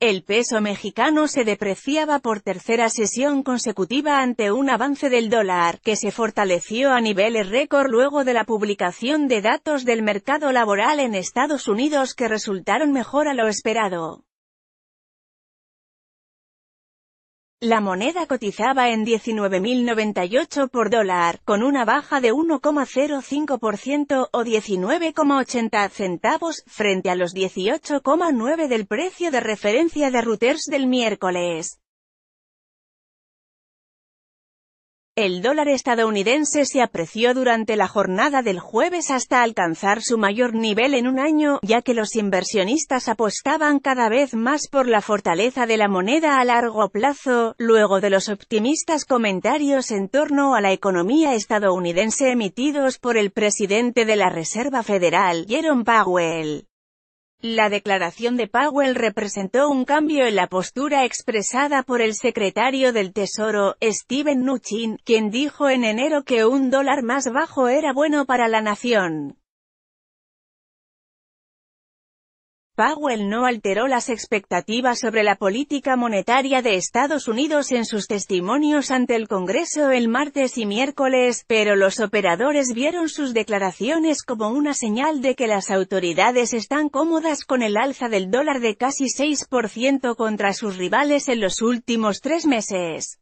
El peso mexicano se depreciaba por tercera sesión consecutiva ante un avance del dólar, que se fortaleció a niveles récord luego de la publicación de datos del mercado laboral en Estados Unidos que resultaron mejor a lo esperado. La moneda cotizaba en 19.098 por dólar, con una baja de 1,05% o 19,80 centavos, frente a los 18,9 del precio de referencia de Reuters del miércoles. El dólar estadounidense se apreció durante la jornada del jueves hasta alcanzar su mayor nivel en un año, ya que los inversionistas apostaban cada vez más por la fortaleza de la moneda a largo plazo, luego de los optimistas comentarios en torno a la economía estadounidense emitidos por el presidente de la Reserva Federal, Jerome Powell. La declaración de Powell representó un cambio en la postura expresada por el secretario del Tesoro, Steven Mnuchin, quien dijo en enero que un dólar más bajo era bueno para la nación. Powell no alteró las expectativas sobre la política monetaria de Estados Unidos en sus testimonios ante el Congreso el martes y miércoles, pero los operadores vieron sus declaraciones como una señal de que las autoridades están cómodas con el alza del dólar de casi 6% contra sus rivales en los últimos tres meses.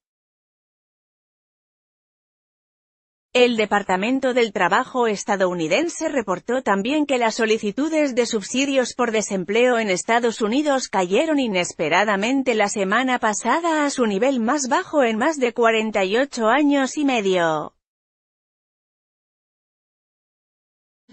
El Departamento del Trabajo estadounidense reportó también que las solicitudes de subsidios por desempleo en Estados Unidos cayeron inesperadamente la semana pasada a su nivel más bajo en más de 48 años y medio.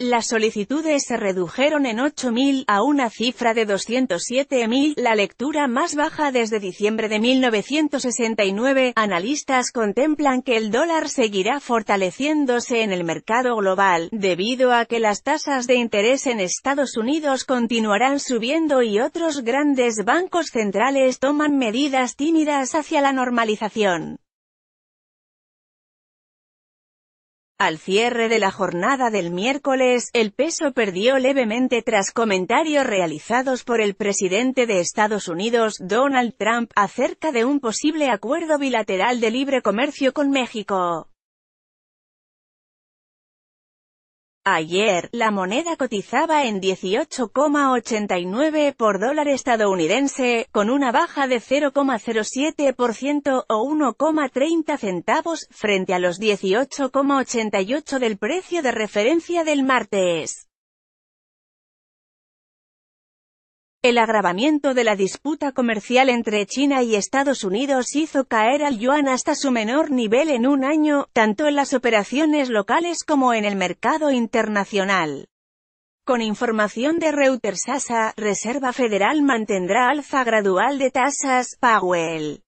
Las solicitudes se redujeron en 8.000 a una cifra de 207.000, la lectura más baja desde diciembre de 1969. Analistas contemplan que el dólar seguirá fortaleciéndose en el mercado global, debido a que las tasas de interés en Estados Unidos continuarán subiendo y otros grandes bancos centrales toman medidas tímidas hacia la normalización. Al cierre de la jornada del miércoles, el peso perdió levemente tras comentarios realizados por el presidente de Estados Unidos, Donald Trump, acerca de un posible acuerdo bilateral de libre comercio con México. Ayer, la moneda cotizaba en 18,89 por dólar estadounidense, con una baja de 0,07% o 1,30 centavos, frente a los 18,88 del precio de referencia del martes. El agravamiento de la disputa comercial entre China y Estados Unidos hizo caer al yuan hasta su menor nivel en un año, tanto en las operaciones locales como en el mercado internacional. Con información de Reuters Reserva Federal mantendrá alza gradual de tasas, Powell.